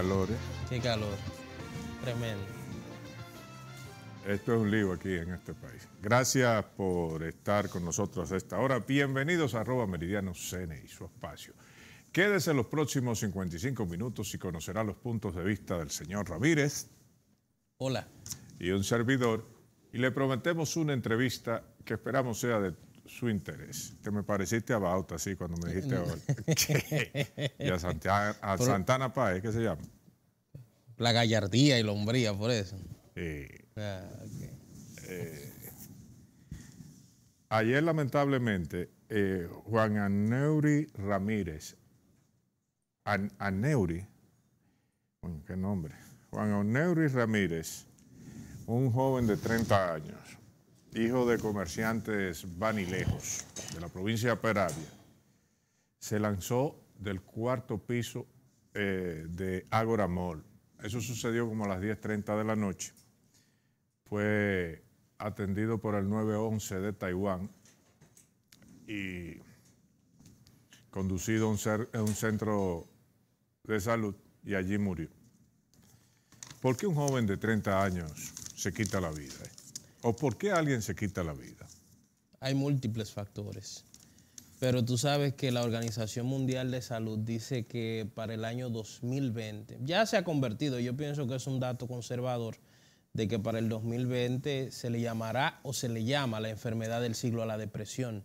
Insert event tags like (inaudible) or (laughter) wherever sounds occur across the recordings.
calor, ¿eh? Qué calor. Tremendo. Esto es un lío aquí en este país. Gracias por estar con nosotros a esta hora. Bienvenidos a arroba meridiano y su espacio. Quédese los próximos 55 minutos y conocerá los puntos de vista del señor Ramírez. Hola. Y un servidor. Y le prometemos una entrevista que esperamos sea de su interés. Te me pareciste a Bauta, así cuando me dijiste (laughs) (laughs) y a Santana, a Santana Páez, ¿qué se llama? La gallardía y la hombría, por eso. Eh, ayer, lamentablemente, eh, Juan Aneuri Ramírez, An qué nombre, Juan Aneuri Ramírez, un joven de 30 años, hijo de comerciantes vanilejos de la provincia de Peravia, se lanzó del cuarto piso eh, de Agora Mall. Eso sucedió como a las 10.30 de la noche. Fue atendido por el 911 de Taiwán y conducido a un, centro de salud y allí murió. ¿Por qué un joven de 30 años se quita la vida? ¿O por qué alguien se quita la vida? Hay múltiples factores. Pero tú sabes que la Organización Mundial de Salud dice que para el año 2020, ya se ha convertido, yo pienso que es un dato conservador, de que para el 2020 se le llamará o se le llama la enfermedad del siglo a la depresión.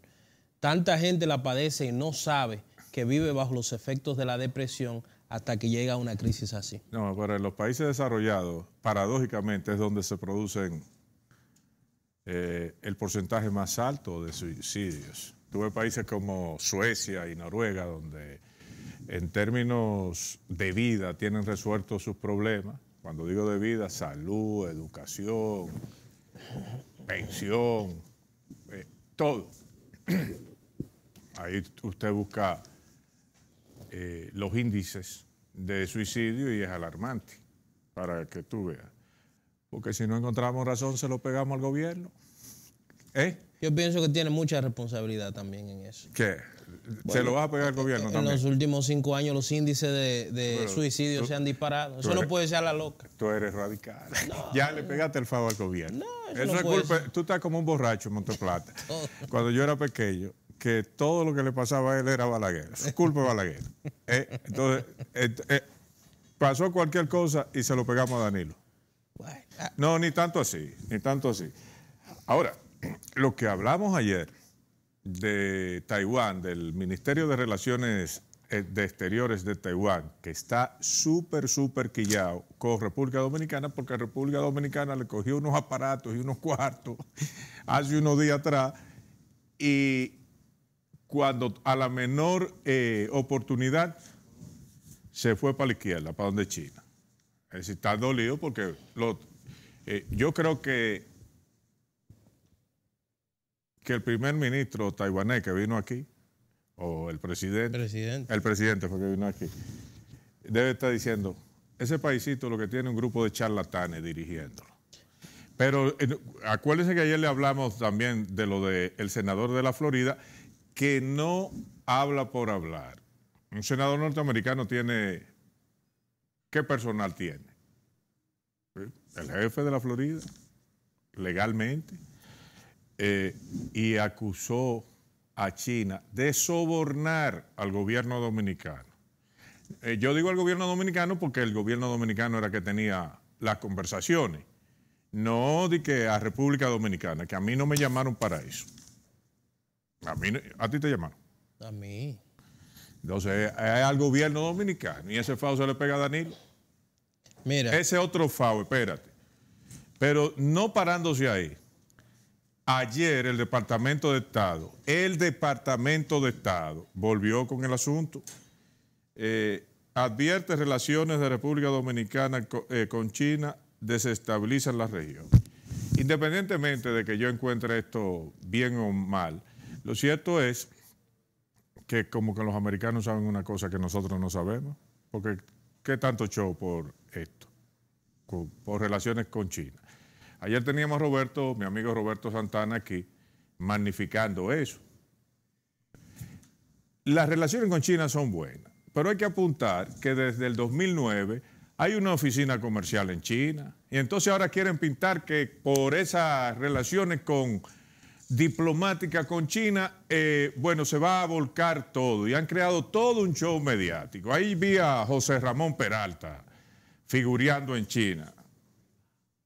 Tanta gente la padece y no sabe que vive bajo los efectos de la depresión hasta que llega una crisis así. No, en los países desarrollados, paradójicamente es donde se producen eh, el porcentaje más alto de suicidios. Tuve países como Suecia y Noruega, donde en términos de vida tienen resueltos sus problemas. Cuando digo de vida, salud, educación, pensión, eh, todo. (clears throat) Ahí usted busca eh, los índices de suicidio y es alarmante para que tú veas. Porque si no encontramos razón, se lo pegamos al gobierno. ¿Eh? Yo pienso que tiene mucha responsabilidad también en eso. ¿Qué? ¿Se lo vas a pegar al gobierno en también? En los últimos cinco años los índices de, suicidio se han disparado. Eso no puede ser la loca. Tú eres radical. (laughs) ya le pegaste el favor al gobierno. No, eso, es culpa. Tú estás como un borracho en Monteplata. (laughs) Cuando yo era pequeño, que todo lo que le pasaba a él era Balaguer. Es culpa de Balaguer. (laughs) Eh, entonces, eh, eh, pasó cualquier cosa y se lo pegamos a Danilo. No, ni tanto así, ni tanto así. Ahora, (clears throat) lo que hablamos ayer de Taiwán, del Ministerio de Relaciones eh, de Exteriores de Taiwán, que está súper, súper quillado con República Dominicana, porque República Dominicana le cogió unos aparatos y unos cuartos (laughs) hace unos días atrás, y cuando a la menor eh, oportunidad se fue para la izquierda, para donde China está dolido porque lo, eh, yo creo que, que el primer ministro taiwanés que vino aquí, o el presidente, presidente. el presidente fue que vino aquí, debe estar diciendo, ese paísito lo que tiene un grupo de charlatanes dirigiéndolo. Pero eh, acuérdense que ayer le hablamos también de lo del senador de la Florida, que no habla por hablar. Un senador norteamericano tiene ¿qué personal tiene? El jefe de la Florida, legalmente, eh, y acusó a China de sobornar al gobierno dominicano. Eh, yo digo al gobierno dominicano porque el gobierno dominicano era que tenía las conversaciones, no de que a República Dominicana, que a mí no me llamaron para eso. A, ti te llamaron. A mí. Entonces, eh, al gobierno dominicano. Y ese FAO se le pega a Danilo. Ese otro FAO, espérate. Pero no parándose ahí. Ayer el Departamento de Estado, el Departamento de Estado volvió con el asunto. Eh, advierte relaciones de República Dominicana eh, con, China desestabiliza la región. Independientemente de que yo encuentre esto bien o mal, lo cierto es que como que los americanos saben una cosa que nosotros no sabemos, porque qué tanto show por esto, por relaciones con China. Ayer teníamos Roberto, mi amigo Roberto Santana aquí, magnificando eso. Las relaciones con China son buenas, pero hay que apuntar que desde el 2009 hay una oficina comercial en China y entonces ahora quieren pintar que por esas relaciones con diplomática con China, eh, bueno, se va a volcar todo y han creado todo un show mediático. Ahí vi a José Ramón Peralta figureando en China.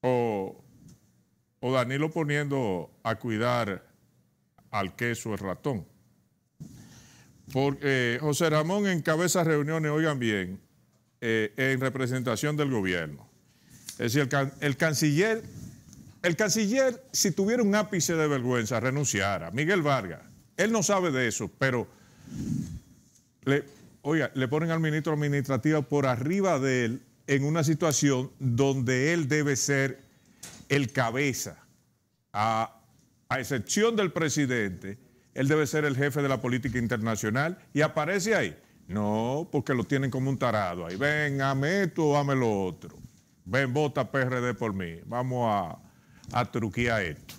O, Danilo poniendo a cuidar al queso el ratón. Porque eh, José Ramón encabeza reuniones, oigan bien, eh, en representación del gobierno. Es decir, el, canciller, el canciller, si tuviera un ápice de vergüenza, renunciara. Miguel Vargas, él no sabe de eso, pero le, le ponen al ministro administrativo por arriba de él en una situación donde él debe ser el cabeza. A, excepción del presidente, él debe ser el jefe de la política internacional y aparece ahí. No, porque lo tienen como un tarado ahí. Ven, ame esto o lo otro. Ven, vota PRD por mí. Vamos a, a truquear esto.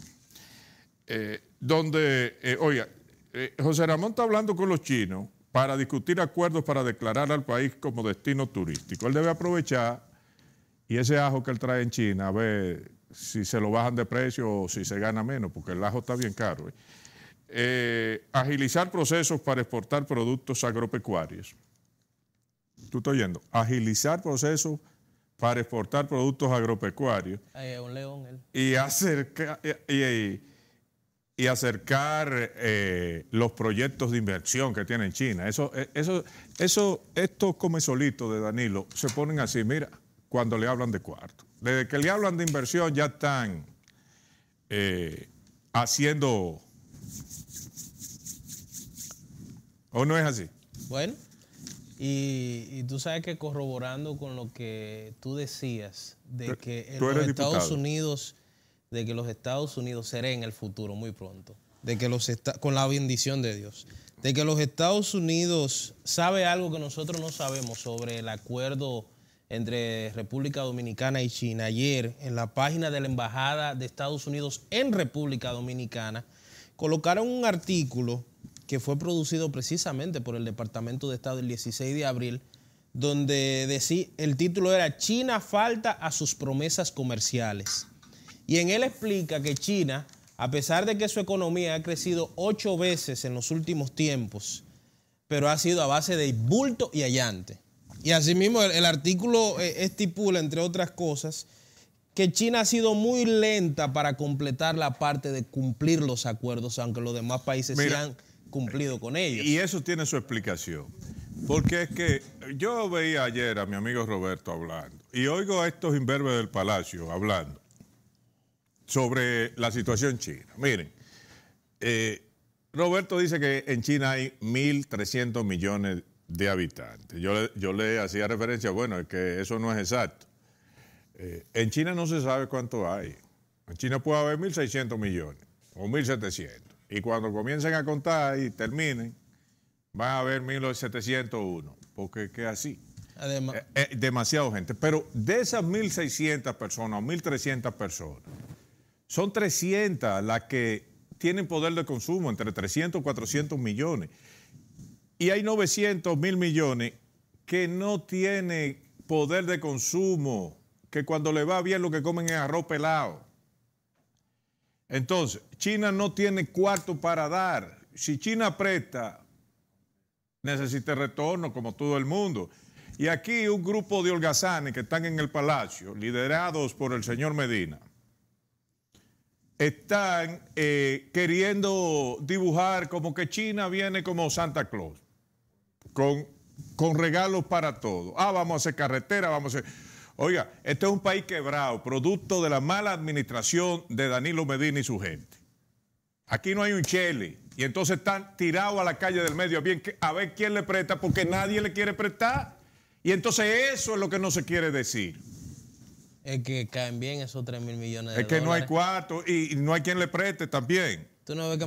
Eh, donde, eh, oiga, eh, José Ramón está hablando con los chinos para discutir acuerdos para declarar al país como destino turístico. Él debe aprovechar y ese ajo que él trae en China, a ver si se lo bajan de precio o si se gana menos, porque el ajo está bien caro. ¿eh? Eh, agilizar procesos para exportar productos agropecuarios. ¿Tú estás oyendo? Agilizar procesos para exportar productos agropecuarios. es un león, él. Y acercar... y, y acercar eh, los proyectos de inversión que tiene China. Eso, eh, eso, eso, estos solito de Danilo se ponen así, mira, cuando le hablan de cuarto. Desde que le hablan de inversión ya están eh, haciendo... ¿O no es así? Bueno, y, tú sabes que corroborando con lo que tú decías, de que en Estados Unidos de que los Estados Unidos seré en el futuro muy pronto, de que los con la bendición de Dios, de que los Estados Unidos sabe algo que nosotros no sabemos sobre el acuerdo entre República Dominicana y China. Ayer en la página de la Embajada de Estados Unidos en República Dominicana colocaron un artículo que fue producido precisamente por el Departamento de Estado el 16 de abril, donde decía, el título era China falta a sus promesas comerciales. Y en él explica que China, a pesar de que su economía ha crecido ocho veces en los últimos tiempos, pero ha sido a base de bulto y allante. Y asimismo, el, artículo eh, estipula, entre otras cosas, que China ha sido muy lenta para completar la parte de cumplir los acuerdos, aunque los demás países se han cumplido con ellos. Y eso tiene su explicación. Porque es que yo veía ayer a mi amigo Roberto hablando, y oigo a estos imberbes del Palacio hablando sobre la situación china. Miren, eh, Roberto dice que en China hay 1.300 millones de habitantes. Yo le, hacía referencia, bueno, es que eso no es exacto. Eh, en China no se sabe cuánto hay. En China puede haber 1.600 millones o 1.700. Y cuando comiencen a contar y terminen, van a haber 1.701, porque que así. Además. Eh, demasiado gente. Pero de esas 1.600 personas o 1.300 personas, son 300 las que tienen poder de consumo, entre 300 y 400 millones. Y hay 900 mil millones que no tienen poder de consumo, que cuando le va bien lo que comen es arroz pelado. Entonces, China no tiene cuarto para dar. Si China presta, necesita retorno, como todo el mundo. Y aquí un grupo de holgazanes que están en el palacio, liderados por el señor Medina, están eh, queriendo dibujar como que China viene como Santa Claus, con, con regalos para todos. Ah, vamos a hacer carretera, vamos a hacer... Oiga, este es un país quebrado, producto de la mala administración de Danilo Medina y su gente. Aquí no hay un chele. Y entonces están tirados a la calle del medio a ver quién le presta, porque nadie le quiere prestar. Y entonces eso es lo que no se quiere decir. Es que caen bien esos 3 mil millones de dólares. Es que no hay cuarto y no hay quien le preste también. Tú no ves que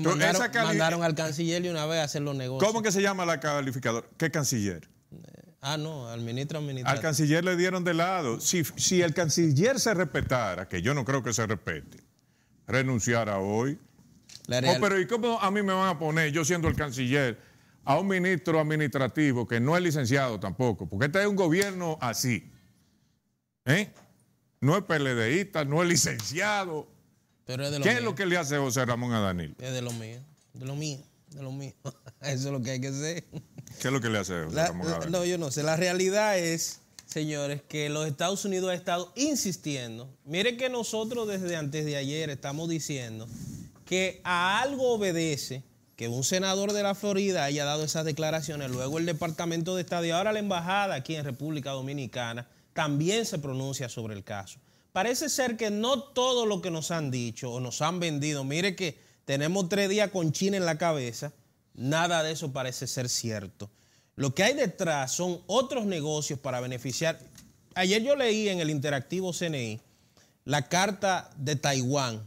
mandaron, al canciller y una vez hacer los negocios. ¿Cómo que se llama la calificadora? ¿Qué canciller? Eh, ah, no, al ministro administrativo. Al canciller le dieron de lado. Si, si el canciller se respetara, que yo no creo que se respete, renunciara hoy. Oh, pero ¿y cómo a mí me van a poner, yo siendo el canciller, a un ministro administrativo que no es licenciado tampoco? Porque este es un gobierno así. ¿Eh? no es PLDista, no es licenciado. ¿Qué es lo que le hace José Ramón a Danilo? Es de lo mío, de lo mío, de lo mío. (laughs) Eso es lo que hay que hacer. ¿Qué es lo que le hace José Ramón a Danilo? No, yo no sé. La realidad es, señores, que los Estados Unidos ha estado insistiendo. Mire que nosotros desde antes de ayer estamos diciendo que a algo obedece que un senador de la Florida haya dado esas declaraciones, luego el Departamento de Estado y ahora la embajada aquí en República Dominicana también se pronuncia sobre el caso. Parece ser que no todo lo que nos han dicho o nos han vendido, mire que tenemos tres días con China en la cabeza, nada de eso parece ser cierto. Lo que hay detrás son otros negocios para beneficiar. Ayer yo leí en el interactivo CNI la carta de Taiwán,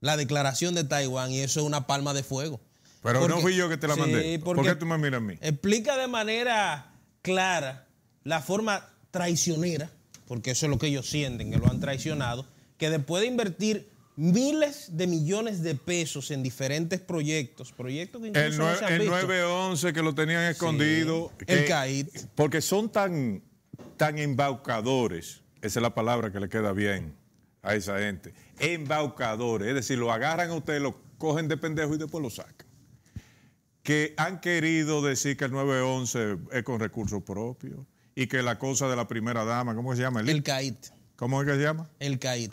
la declaración de Taiwán, y eso es una palma de fuego. Pero no fui yo que te la mandé. ¿Por qué tú me miras a mí? Explica de manera clara la forma traicionera, porque eso es lo que ellos sienten, que lo han traicionado, que después de invertir miles de millones de pesos en diferentes proyectos, proyectos de inversión el, 911 que lo tenían escondido, el CAIT Porque son tan, tan embaucadores, esa es la palabra que le queda bien a esa gente, embaucadores, es decir, lo agarran a ustedes, lo cogen de pendejo y después lo sacan. Que han querido decir que el 911 es con recursos propios y que la cosa de la primera dama, ¿cómo se llama? El, CAIT. ¿Cómo es que se llama? El CAIT.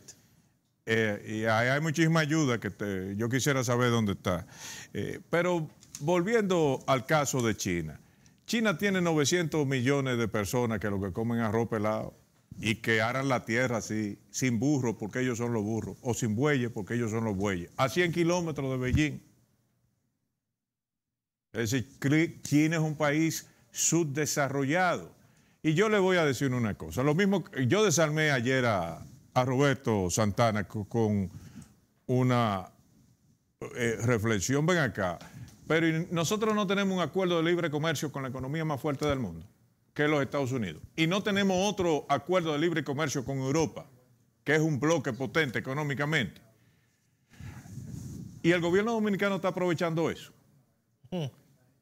Eh, y hay muchísima ayuda que yo quisiera saber dónde está. Eh, pero volviendo al caso de China. China tiene 900 millones de personas que lo que comen arroz pelado y que aran la tierra así, sin burro porque ellos son los burros, o sin bueyes porque ellos son los bueyes, a 100 kilómetros de Beijing. Es decir, China es un país subdesarrollado y yo le voy a decir una cosa. Lo mismo, yo desarmé ayer a, Roberto Santana con una eh, reflexión, ven acá, pero nosotros no tenemos un acuerdo de libre comercio con la economía más fuerte del mundo, que es los Estados Unidos. Y no tenemos otro acuerdo de libre comercio con Europa, que es un bloque potente económicamente. Y el gobierno dominicano está aprovechando eso. Hmm.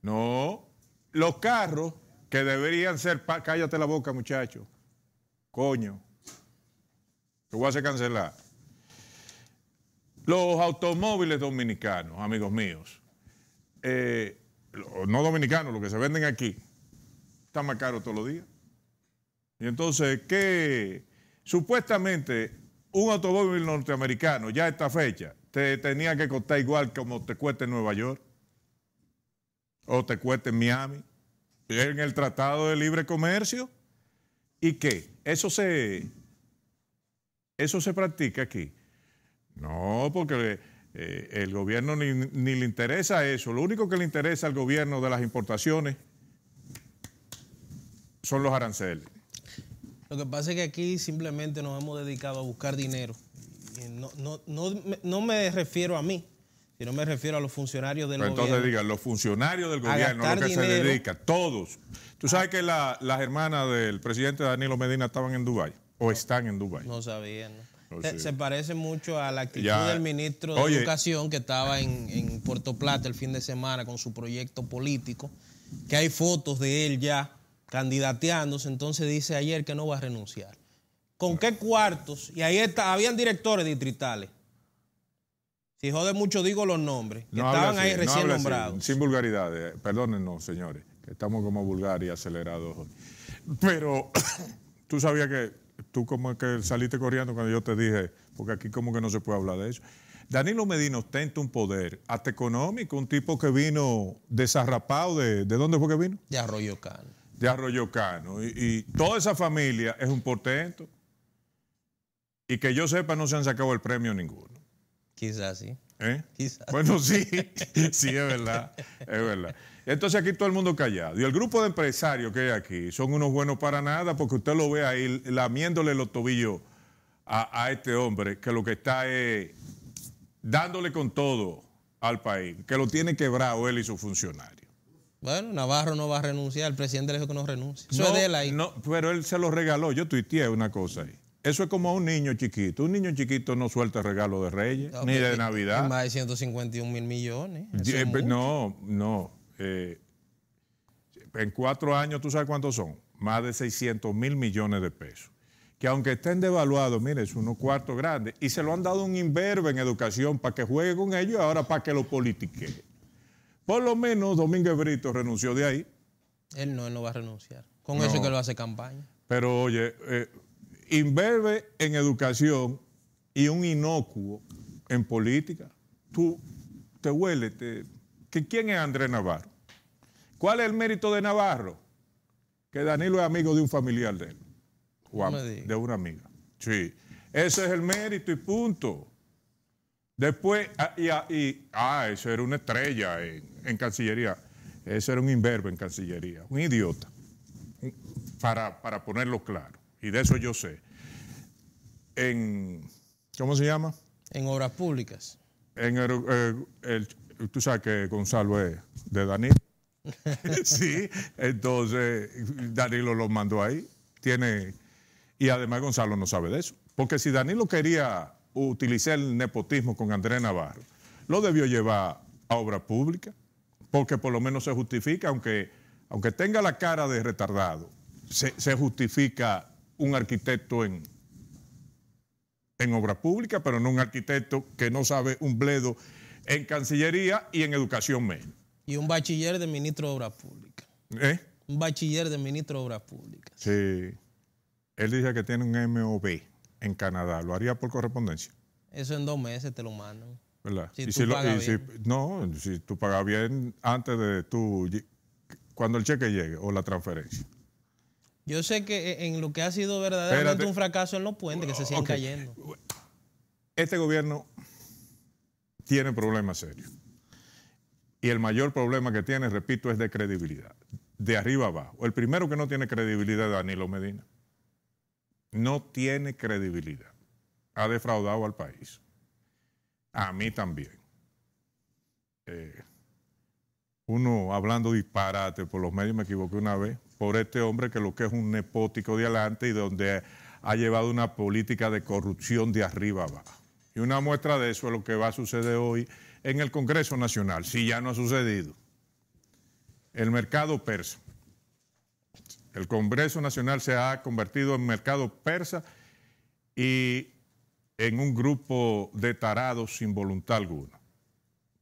No, los carros que deberían ser, cállate la boca muchacho, coño, te voy a hacer cancelar. Los automóviles dominicanos, amigos míos, eh, no dominicanos, los que se venden aquí, están más caros todos los días. Y entonces, que supuestamente un automóvil norteamericano ya a esta fecha te tenía que costar igual como te cueste en Nueva York o te cueste en Miami en el Tratado de Libre Comercio. ¿Y qué? Eso se, eso se practica aquí. No, porque eh, el gobierno ni, le interesa eso. Lo único que le interesa al gobierno de las importaciones son los aranceles. Lo que pasa es que aquí simplemente nos hemos dedicado a buscar dinero. no me refiero a mí, y no me refiero a los funcionarios del gobierno. Entonces digan, los funcionarios del gobierno, los que se dedica, todos. Tú sabes que las hermanas del presidente Danilo Medina estaban en Dubái, o están en Dubái. No sabían. se, parece mucho a la actitud del ministro de Educación que estaba en, en Puerto Plata el fin de semana con su proyecto político, que hay fotos de él ya candidateándose, entonces dice ayer que no va a renunciar. ¿Con qué cuartos? Y ahí está, habían directores distritales si jode mucho, digo los nombres, que estaban ahí recién nombrados. sin vulgaridades, eh, perdónennos, señores, estamos como vulgar y acelerados hoy. Pero (coughs) tú sabías que tú como que saliste corriendo cuando yo te dije, porque aquí como que no se puede hablar de eso. Danilo Medina ostenta un poder hasta económico, un tipo que vino desarrapado de, dónde fue que vino? De Arroyo Cano. De Arroyo Y, y toda esa familia es un portento. Y que yo sepa, no se han sacado el premio ninguno. Quizás sí. ¿Eh? Quizás. Bueno, sí, (laughs) sí, es verdad, es verdad. Entonces aquí todo el mundo callado. Y el grupo de empresarios que hay aquí son unos buenos para nada porque usted lo ve ahí lamiéndole los tobillos a, este hombre que lo que está es dándole con todo al país, que lo tiene quebrado él y su funcionario. Bueno, Navarro no va a renunciar, el presidente le dijo que no renuncie. pero él se lo regaló, yo tuiteé una cosa ahí. Eso es como a un niño chiquito. Un niño chiquito no suelta regalo de Reyes, ni de Navidad. Más de 151 mil millones. no, no. Eh, en cuatro años, ¿tú sabes cuántos son? Más de 600 mil millones de pesos. Que aunque estén devaluados, mire, es unos cuartos grandes. Y se lo han dado un imberbe en educación para que juegue con ellos y ahora para que lo politique. Por lo menos Domínguez Brito renunció de ahí. Él no, él no va a renunciar. Con eso eso que lo hace campaña. Pero oye, eh, Inverbe en educación y un inocuo en política. Tú te hueles, te... ¿quién es Andrés Navarro? ¿Cuál es el mérito de Navarro? Que Danilo es amigo de un familiar de él, de una amiga. Sí, ese es el mérito y punto. Después, ah, y, ah, ah eso era una estrella en, Cancillería. Eso era un inverbe en Cancillería, un idiota, para ponerlo claro y de eso yo sé, en, ¿cómo se llama? En obras públicas. En eh, tú sabes que Gonzalo es de Danilo. (laughs) (laughs) sí, entonces Danilo lo mandó ahí. Tiene, y además Gonzalo no sabe de eso. Porque si Danilo quería utilizar el nepotismo con Andrés Navarro, lo debió llevar a obras públicas porque por lo menos se justifica, aunque, aunque tenga la cara de retardado, se, se justifica un arquitecto en, en obra pública, pero no un arquitecto que no sabe un bledo en Cancillería y en Educación menos. Y un bachiller de ministro de Obras Públicas. ¿Eh? Un bachiller de ministro de Obras Públicas. Sí. Él dice que tiene un MOB en Canadá. ¿Lo haría por correspondencia? Eso en dos meses te lo mandan. ¿Verdad? Si tú pagas no, si tú pagas bien antes de tu... cuando el cheque llegue o la transferencia. Yo sé que eh, en lo que ha sido verdaderamente un fracaso en los puentes que se siguen cayendo. Este gobierno tiene problemas serios. Y el mayor problema que tiene, repito, es de credibilidad. De arriba abajo. El primero que no tiene credibilidad es Danilo Medina. No tiene credibilidad. Ha defraudado al país. A mí también. Eh, uno hablando disparate por los medios, me equivoqué una vez, por este hombre que lo que es un nepótico de adelante y donde ha llevado una política de corrupción de arriba abajo. Y una muestra de eso es lo que va a suceder hoy en el Congreso Nacional, si ya no ha sucedido. El mercado persa. El Congreso Nacional se ha convertido en mercado persa y en un grupo de tarados sin voluntad alguna,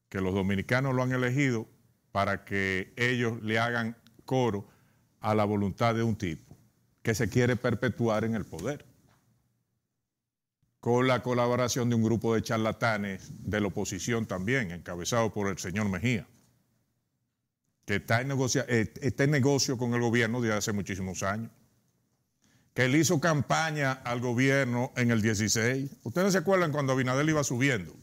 que los dominicanos lo han elegido para que ellos le hagan coro a la voluntad de un tipo que se quiere perpetuar en el poder, con la colaboración de un grupo de charlatanes de la oposición también, encabezado por el señor Mejía, que está en, eh, negocio, con el gobierno desde hace muchísimos años, que él hizo campaña al gobierno en el 16. Ustedes se acuerdan cuando Abinadel iba subiendo,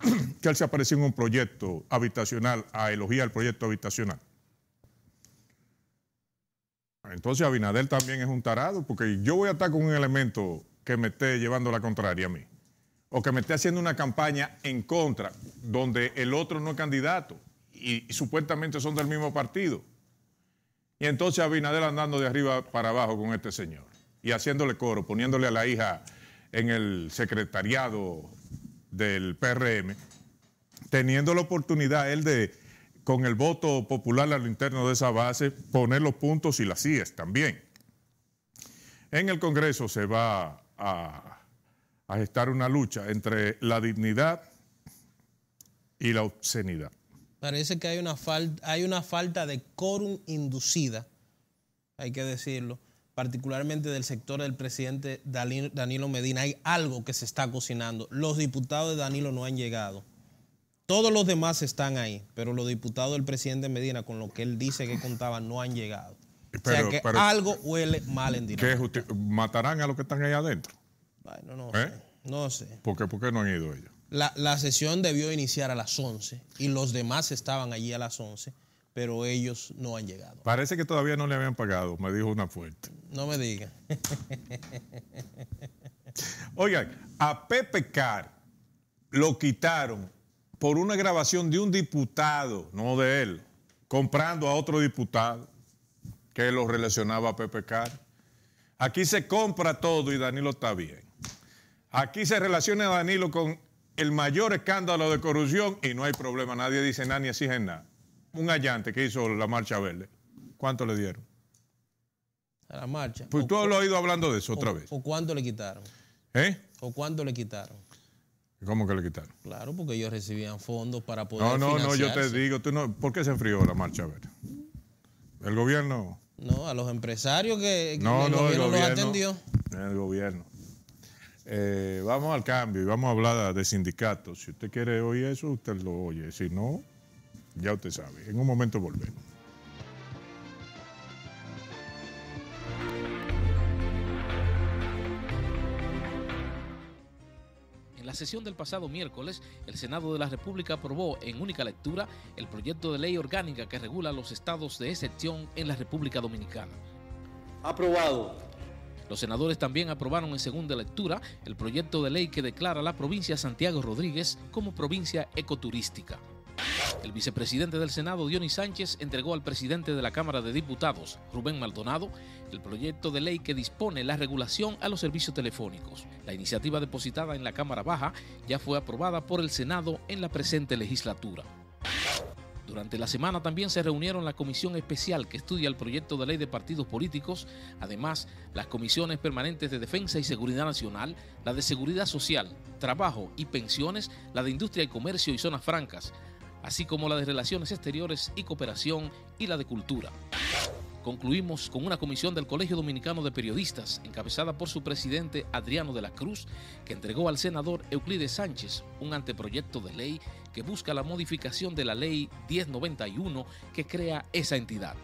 (clears throat) que él se apareció en un proyecto habitacional, a elogiar el proyecto habitacional entonces Abinader también es un tarado, porque yo voy a estar con un elemento que me esté llevando la contraria a mí, o que me esté haciendo una campaña en contra, donde el otro no es candidato y, supuestamente son del mismo partido. Y entonces Abinader andando de arriba para abajo con este señor y haciéndole coro, poniéndole a la hija en el secretariado del PRM, teniendo la oportunidad él de con el voto popular al interno de esa base, poner los puntos y las CIES también. En el Congreso se va a, a gestar una lucha entre la dignidad y la obscenidad. Parece que hay una, falta, hay una falta de quórum inducida, hay que decirlo, particularmente del sector del presidente Danilo Medina. Hay algo que se está cocinando. Los diputados de Danilo no han llegado. Todos los demás están ahí, pero los diputados del presidente Medina, con lo que él dice que contaba, no han llegado. Pero, o sea que algo huele mal en Dinamarca. ¿Matarán a los que están ahí adentro? Bueno, ¿Eh? no sé. ¿Por qué, qué no han ido ellos? La, sesión debió iniciar a las 11 y los demás estaban allí a las 11, pero ellos no han llegado. Parece que todavía no le habían pagado, me dijo una fuerte. No me diga. (laughs) Oigan, a Pepe Car lo quitaron por una grabación de un diputado, no de él, comprando a otro diputado que lo relacionaba a Pepe Car. Aquí se compra todo y Danilo está bien. Aquí se relaciona Danilo con el mayor escándalo de corrupción y no hay problema. Nadie dice nada ni exige nada. Un allante que hizo la Marcha Verde. ¿Cuánto le dieron? A la marcha. Pues tú lo has oído hablando de eso otra vez. ¿O cuánto le quitaron? ¿Eh? ¿O cuánto le quitaron? ¿Cómo que le quitaron? Claro, porque ellos recibían fondos para poder. No, no, no, yo te digo, no, ¿por qué se enfrió la marcha? A ver. El gobierno. No, a los empresarios que, no, el, gobierno los atendió. El gobierno. Eh, vamos al cambio y vamos a hablar de sindicatos. Si usted quiere oír eso, usted lo oye. Si no, ya usted sabe. En un momento volvemos. sesión del pasado miércoles, el Senado de la República aprobó en única lectura el proyecto de ley orgánica que regula los estados de excepción en la República Dominicana. Aprobado. Los senadores también aprobaron en segunda lectura el proyecto de ley que declara la provincia Santiago Rodríguez como provincia ecoturística. El vicepresidente del Senado, Dionis Sánchez, entregó al presidente de la Cámara de Diputados, Rubén Maldonado, el proyecto de ley que dispone la regulación a los servicios telefónicos. La iniciativa depositada en la Cámara Baja ya fue aprobada por el Senado en la presente legislatura. Durante la semana también se reunieron la comisión especial que estudia el proyecto de ley de partidos políticos, además las comisiones permanentes de Defensa y Seguridad Nacional, la de Seguridad Social, Trabajo y Pensiones, la de Industria y Comercio y Zonas Francas, así como la de Relaciones Exteriores y Cooperación y la de Cultura. Concluimos con una comisión del Colegio Dominicano de Periodistas, encabezada por su presidente Adriano de la Cruz, que entregó al senador Euclides Sánchez un anteproyecto de ley que busca la modificación de la ley 1091 que crea esa entidad.